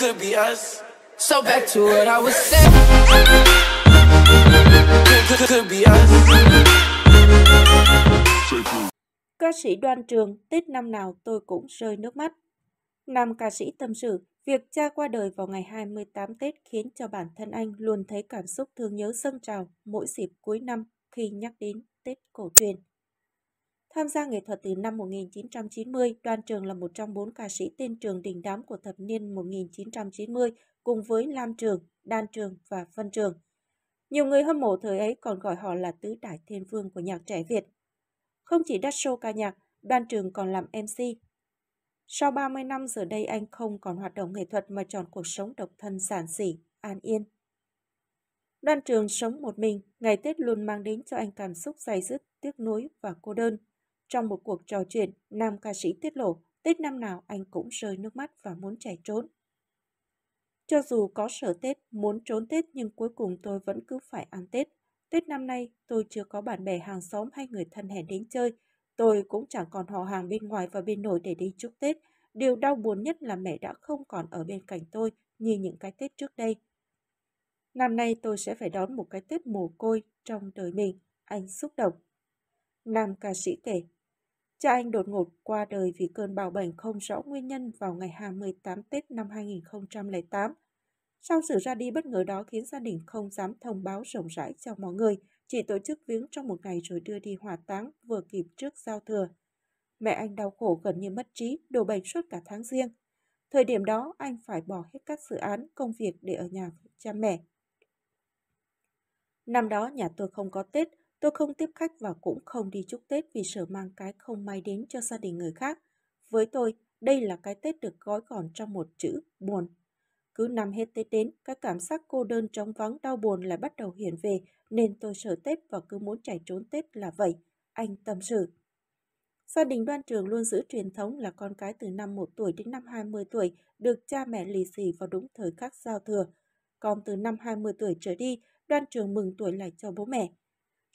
could be us. So back to what I was saying. Could, could, be us. Ca sĩ Đoan Trường, Tết năm nào tôi cũng rơi nước mắt. Nam ca sĩ tâm sự, việc cha qua đời vào ngày 28 Tết khiến cho bản thân anh luôn thấy cảm xúc thương nhớ dâng trào mỗi dịp cuối năm khi nhắc đến Tết cổ truyền. Tham gia nghệ thuật từ năm 1990, Đoàn Trường là một trong bốn ca sĩ tên Trường đình đám của thập niên 1990 cùng với Lam Trường, Đan Trường và Vân Trường. Nhiều người hâm mộ thời ấy còn gọi họ là tứ đại thiên vương của nhạc trẻ Việt. Không chỉ đắt show ca nhạc, Đoàn Trường còn làm MC. Sau 30 năm giờ đây anh không còn hoạt động nghệ thuật mà chọn cuộc sống độc thân giản dị, an yên. Đoàn Trường sống một mình, ngày Tết luôn mang đến cho anh cảm xúc dày dứt, tiếc nuối và cô đơn. Trong một cuộc trò chuyện, nam ca sĩ tiết lộ Tết năm nào anh cũng rơi nước mắt và muốn chạy trốn. Cho dù có sợ Tết, muốn trốn Tết nhưng cuối cùng tôi vẫn cứ phải ăn Tết. Tết năm nay tôi chưa có bạn bè hàng xóm hay người thân hẹn đến chơi. Tôi cũng chẳng còn họ hàng bên ngoài và bên nội để đi chúc Tết. Điều đau buồn nhất là mẹ đã không còn ở bên cạnh tôi như những cái Tết trước đây. Năm nay tôi sẽ phải đón một cái Tết mồ côi trong đời mình, anh xúc động. Nam ca sĩ kể, Cha anh đột ngột qua đời vì cơn bạo bệnh không rõ nguyên nhân vào ngày 28 Tết năm 2008. Sau sự ra đi bất ngờ đó khiến gia đình không dám thông báo rộng rãi cho mọi người, chỉ tổ chức viếng trong một ngày rồi đưa đi hỏa táng vừa kịp trước giao thừa. Mẹ anh đau khổ gần như mất trí, đổ bệnh suốt cả tháng riêng. Thời điểm đó, anh phải bỏ hết các dự án, công việc để ở nhà với cha mẹ. Năm đó nhà tôi không có Tết, Tôi không tiếp khách và cũng không đi chúc Tết vì sợ mang cái không may đến cho gia đình người khác. Với tôi, đây là cái Tết được gói gọn trong một chữ buồn. Cứ năm hết Tết đến, cái cảm giác cô đơn trống vắng đau buồn lại bắt đầu hiện về, nên tôi sợ Tết và cứ muốn chạy trốn Tết là vậy. Anh tâm sự. Gia đình đoan trường luôn giữ truyền thống là con cái từ năm 1 tuổi đến năm 20 tuổi được cha mẹ lì xì vào đúng thời khắc giao thừa. Còn từ năm 20 tuổi trở đi, đoan trường mừng tuổi lại cho bố mẹ.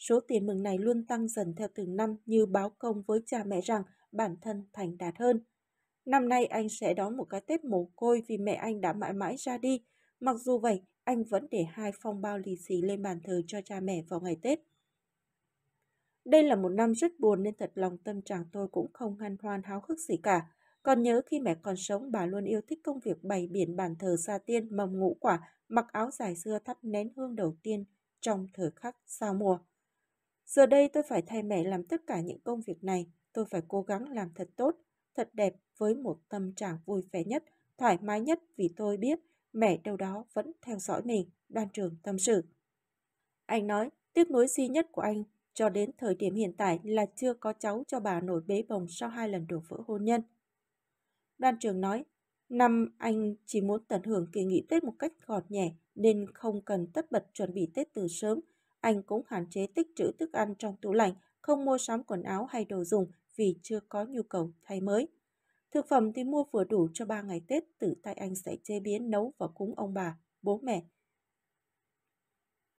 Số tiền mừng này luôn tăng dần theo từng năm như báo công với cha mẹ rằng bản thân thành đạt hơn. Năm nay anh sẽ đón một cái Tết mồ côi vì mẹ anh đã mãi mãi ra đi. Mặc dù vậy, anh vẫn để hai phong bao lì xì lên bàn thờ cho cha mẹ vào ngày Tết. Đây là một năm rất buồn nên thật lòng tâm trạng tôi cũng không hân hoan háo hức gì cả. Còn nhớ khi mẹ còn sống, bà luôn yêu thích công việc bày biển bàn thờ gia tiên, mầm ngũ quả, mặc áo dài xưa thắp nén hương đầu tiên trong thời khắc sao mùa. Giờ đây tôi phải thay mẹ làm tất cả những công việc này, tôi phải cố gắng làm thật tốt, thật đẹp với một tâm trạng vui vẻ nhất, thoải mái nhất vì tôi biết mẹ đâu đó vẫn theo dõi mình, đoàn trường tâm sự. Anh nói, tiếc nuối duy nhất của anh cho đến thời điểm hiện tại là chưa có cháu cho bà nổi bế bồng sau hai lần đổ vỡ hôn nhân. Đoàn trường nói, năm anh chỉ muốn tận hưởng kỳ nghỉ Tết một cách gọn nhẹ nên không cần tất bật chuẩn bị Tết từ sớm anh cũng hạn chế tích trữ thức ăn trong tủ lạnh, không mua sắm quần áo hay đồ dùng vì chưa có nhu cầu thay mới. Thực phẩm thì mua vừa đủ cho 3 ngày Tết, tự tay anh sẽ chế biến nấu và cúng ông bà, bố mẹ,